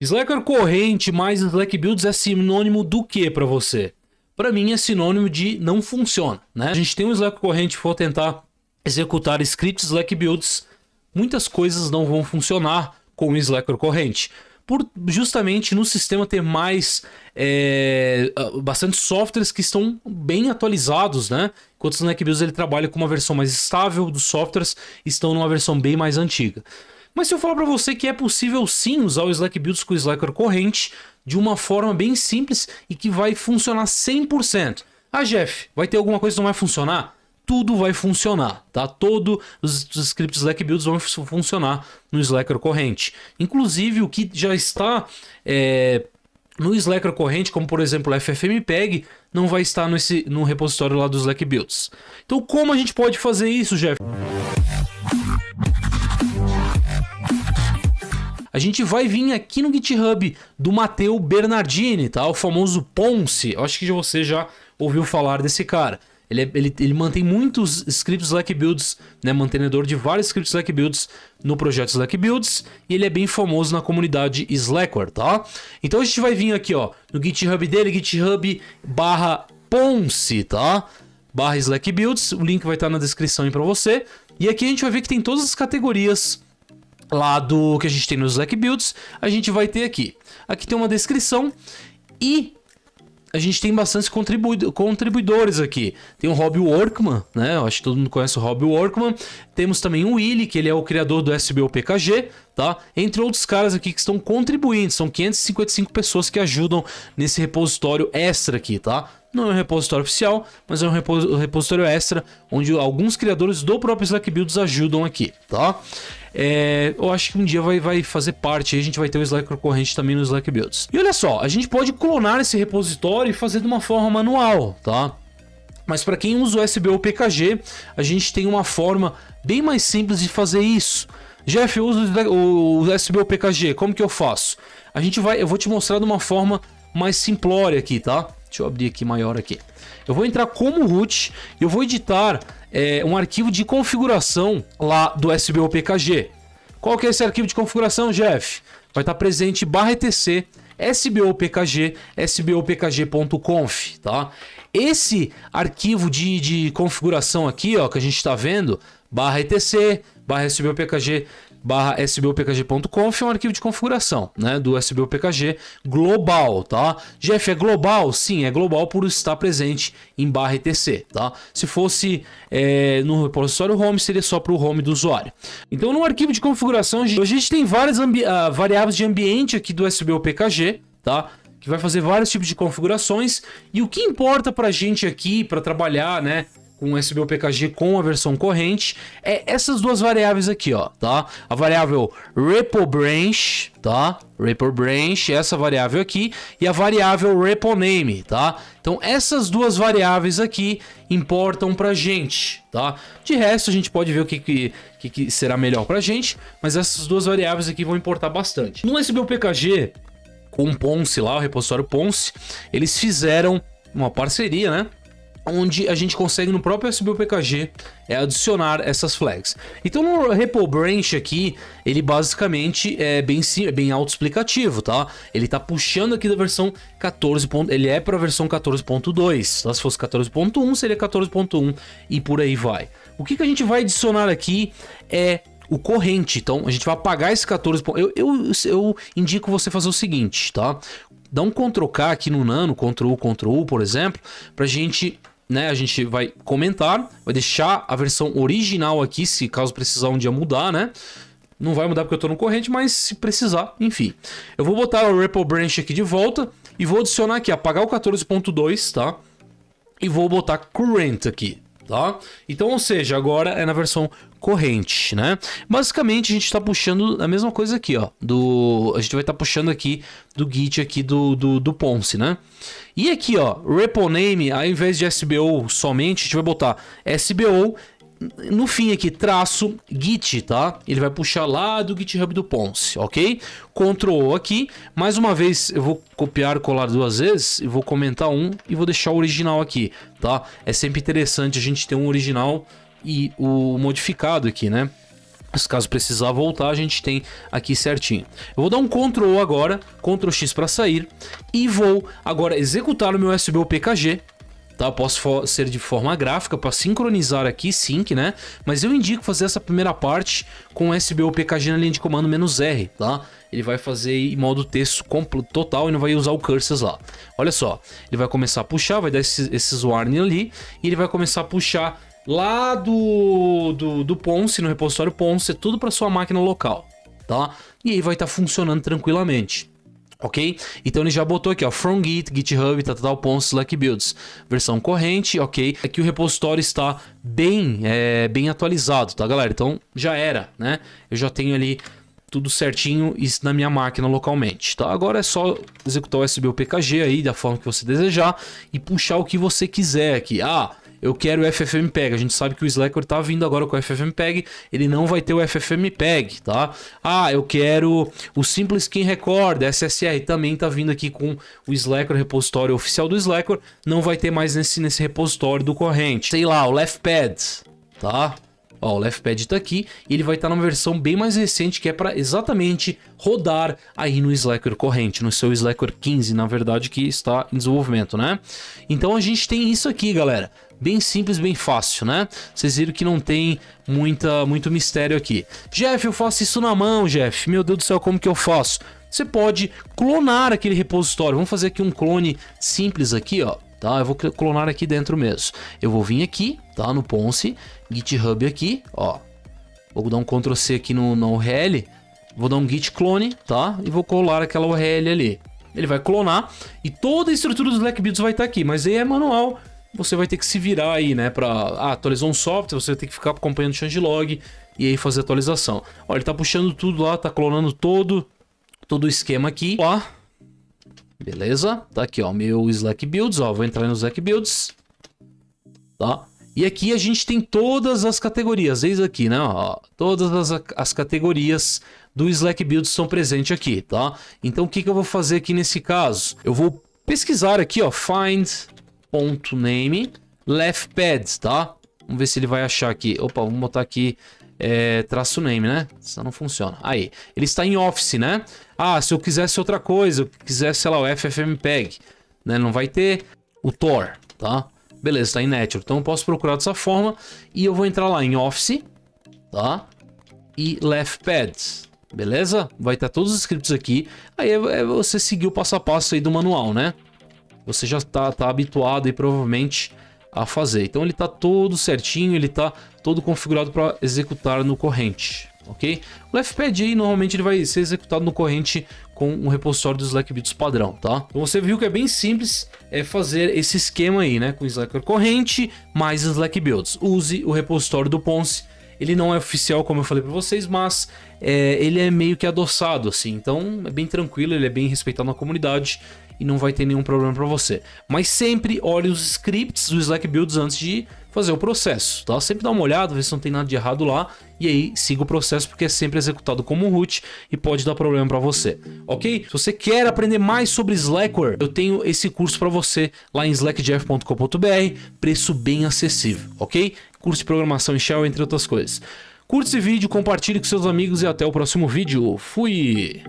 Slacker corrente mais Slack builds é sinônimo do que para você? Para mim é sinônimo de não funciona, né? A gente tem um Slack corrente, for tentar executar scripts Slack builds, muitas coisas não vão funcionar com o Slacker corrente. Por justamente no sistema ter mais é, bastante softwares que estão bem atualizados, né? Enquanto o Slack Builds ele trabalha com uma versão mais estável dos softwares, estão numa versão bem mais antiga. Mas se eu falar para você que é possível sim usar o Slack Builds com o Slacker corrente de uma forma bem simples e que vai funcionar 100%. Ah, Jeff, vai ter alguma coisa que não vai funcionar? Tudo vai funcionar, tá? Todos os scripts Slack Builds vão funcionar no Slacker corrente. Inclusive, o que já está é, no Slacker corrente, como por exemplo o FFmpeg, não vai estar nesse, no repositório lá dos Slack Builds. Então, como a gente pode fazer isso, Jeff? a gente vai vir aqui no GitHub do Matteo Bernardini, tá? O famoso Ponce. Eu acho que você já ouviu falar desse cara. Ele, é, ele, ele mantém muitos scripts Slack Builds, né? Mantenedor de vários scripts Slack Builds no projeto Slack Builds. E ele é bem famoso na comunidade Slackware, tá? Então a gente vai vir aqui, ó, no GitHub dele, GitHub barra Ponce, tá? Barra Slack Builds. O link vai estar tá na descrição aí pra você. E aqui a gente vai ver que tem todas as categorias lá do que a gente tem nos Slack Builds, a gente vai ter aqui. Aqui tem uma descrição e a gente tem bastante contribu contribuidores aqui. Tem o Rob Workman, né? Eu acho que todo mundo conhece o Rob Workman. Temos também o Willy, que ele é o criador do SBOPKG, tá? Entre outros caras aqui que estão contribuindo, são 555 pessoas que ajudam nesse repositório extra aqui, tá? Não é um repositório oficial, mas é um repositório extra onde alguns criadores do próprio Slack Builds ajudam aqui, tá? É, eu acho que um dia vai, vai fazer parte, a gente vai ter o Slack recorrente também no Slack Builds. E olha só, a gente pode clonar esse repositório e fazer de uma forma manual, tá? Mas para quem usa o SBO PKG, a gente tem uma forma bem mais simples de fazer isso. Jeff, eu uso o SBO PKG, como que eu faço? A gente vai, eu vou te mostrar de uma forma mais simplória aqui, tá? Deixa eu abrir aqui maior aqui. Eu vou entrar como root, eu vou editar é, um arquivo de configuração lá do SBO PKG. Qual que é esse arquivo de configuração, Jeff? Vai estar presente barra etc sbopkg, sbopkg.conf, tá? Esse arquivo de, de configuração aqui, ó, que a gente está vendo, barra etc, barra sbopkg, barra sbopkg.conf é um arquivo de configuração né, do sbopkg global, tá? Jeff, é global? Sim, é global por estar presente em barra etc, tá? Se fosse é, no repositório home, seria só para o home do usuário. Então, no arquivo de configuração, a gente tem várias uh, variáveis de ambiente aqui do sbopkg, tá? que vai fazer vários tipos de configurações. E o que importa para a gente aqui para trabalhar, né, com o SBUPKG com a versão corrente, é essas duas variáveis aqui, ó, tá? A variável repo branch, tá? Repo branch, essa variável aqui, e a variável repo name, tá? Então essas duas variáveis aqui importam pra gente, tá? De resto a gente pode ver o que, que, que, será melhor pra gente, mas essas duas variáveis aqui vão importar bastante. No SBUPKG, com o Ponce lá, o repositório Ponce, eles fizeram uma parceria, né? onde a gente consegue no próprio SBUPKG é, adicionar essas flags. Então no REPL branch aqui, ele basicamente é bem, é bem autoexplicativo, tá? Ele tá puxando aqui da versão 14. Ele é para a versão 14.2. Tá? Se fosse 14.1, seria 14.1 e por aí vai. O que, que a gente vai adicionar aqui é o corrente. Então a gente vai apagar esse 14. Eu, eu, eu indico você fazer o seguinte, tá? Dá um Ctrl K aqui no Nano, Ctrl U, Ctrl U, por exemplo, para gente né, a gente vai comentar, vai deixar a versão original aqui, se caso precisar um dia mudar, né? Não vai mudar porque eu tô no corrente, mas se precisar, enfim. Eu vou botar o Ripple Branch aqui de volta e vou adicionar aqui, apagar o 14.2, tá? E vou botar Current aqui tá? Então, ou seja, agora é na versão corrente, né? Basicamente, a gente está puxando a mesma coisa aqui, ó. Do, a gente vai estar tá puxando aqui do Git aqui do, do, do Ponce, né? E aqui, ó, repo name, ao invés de SBO somente, a gente vai botar SBO no fim aqui, traço git, tá? Ele vai puxar lá do GitHub do Ponce, ok? Ctrl aqui. Mais uma vez, eu vou copiar colar duas vezes. e vou comentar um e vou deixar o original aqui, tá? É sempre interessante a gente ter um original e o modificado aqui, né? Mas caso precisar voltar, a gente tem aqui certinho. Eu vou dar um Ctrl agora, Ctrl X para sair. E vou agora executar o meu SBOPKG Tá? Eu posso ser de forma gráfica para sincronizar aqui, sync, né? Mas eu indico fazer essa primeira parte com sbopkg PKG na linha de comando menos "-r", tá? Ele vai fazer em modo texto total e não vai usar o cursors lá. Olha só, ele vai começar a puxar, vai dar esses, esses warnings ali e ele vai começar a puxar lá do, do, do Ponce, no repositório Ponce, tudo para sua máquina local, tá? E aí vai estar tá funcionando tranquilamente. Ok? Então ele já botou aqui, ó, from git, github, tal, tá, tal, tá, tá, ponto, slack builds. Versão corrente, ok? Aqui o repositório está bem, é, bem atualizado, tá, galera? Então já era, né? Eu já tenho ali tudo certinho isso na minha máquina localmente, tá? Agora é só executar o SBUPKG aí da forma que você desejar e puxar o que você quiser aqui. Ah, eu quero o FFmpeg. A gente sabe que o Slacker tá vindo agora com o FFmpeg, ele não vai ter o FFmpeg, tá? Ah, eu quero o Simple Skin Record, SSR, também tá vindo aqui com o Slacker, repositório oficial do Slacker, não vai ter mais nesse, nesse repositório do corrente. Sei lá, o Leftpad, tá? Ó, o Leftpad tá aqui e ele vai estar tá numa versão bem mais recente que é para exatamente rodar aí no Slacker corrente, no seu Slacker 15, na verdade, que está em desenvolvimento, né? Então a gente tem isso aqui, galera bem simples, bem fácil, né? Vocês viram que não tem muita, muito mistério aqui. Jeff, eu faço isso na mão, Jeff. Meu Deus do céu, como que eu faço? Você pode clonar aquele repositório. Vamos fazer aqui um clone simples aqui, ó. Tá, eu vou clonar aqui dentro mesmo. Eu vou vir aqui, tá, no Ponce, GitHub aqui, ó. Vou dar um Ctrl C aqui no, no URL, vou dar um git clone, tá, e vou colar aquela URL ali ele vai clonar e toda a estrutura dos Black Beatles vai estar tá aqui, mas aí é manual, você vai ter que se virar aí, né? Pra ah, atualizar um software, você vai ter que ficar acompanhando o changelog e aí fazer atualização. Olha, ele tá puxando tudo lá, tá clonando todo, todo o esquema aqui. Ó, beleza? Tá aqui, ó, meu Slack Builds, ó, vou entrar no Slack Builds, tá? E aqui a gente tem todas as categorias, eis aqui, né? Ó, todas as, as categorias do Slack Builds estão presentes aqui, tá? Então o que, que eu vou fazer aqui nesse caso? Eu vou pesquisar aqui, ó, find ponto .name left pads, tá? Vamos ver se ele vai achar aqui. Opa, vamos botar aqui é, traço name, né? Isso não funciona. Aí, ele está em Office, né? Ah, se eu quisesse outra coisa, eu quisesse, sei lá, o FFmpeg, né? Não vai ter o Tor, tá? Beleza, está em network. Então eu posso procurar dessa forma e eu vou entrar lá em Office, tá? E Left Pads, beleza? Vai estar todos os scripts aqui. Aí é, é você seguir o passo a passo aí do manual, né? você já está tá habituado e provavelmente a fazer. Então ele está todo certinho, ele está todo configurado para executar no corrente, ok? O FPD aí, normalmente ele vai ser executado no corrente com o repositório dos Slackbits padrão, tá? Então você viu que é bem simples é fazer esse esquema aí, né? Com Slacker corrente mais Slack builds. Use o repositório do Ponce. Ele não é oficial, como eu falei para vocês, mas é, ele é meio que adoçado, assim. Então é bem tranquilo, ele é bem respeitado na comunidade e não vai ter nenhum problema para você. Mas sempre olhe os scripts do Slack Builds antes de fazer o processo, tá? Sempre dá uma olhada, ver se não tem nada de errado lá e aí siga o processo porque é sempre executado como root e pode dar problema para você, ok? Se você quer aprender mais sobre Slackware, eu tenho esse curso para você lá em slackjeff.com.br, preço bem acessível, ok? Curso de programação em Shell, entre outras coisas. Curte esse vídeo, compartilhe com seus amigos e até o próximo vídeo. Fui!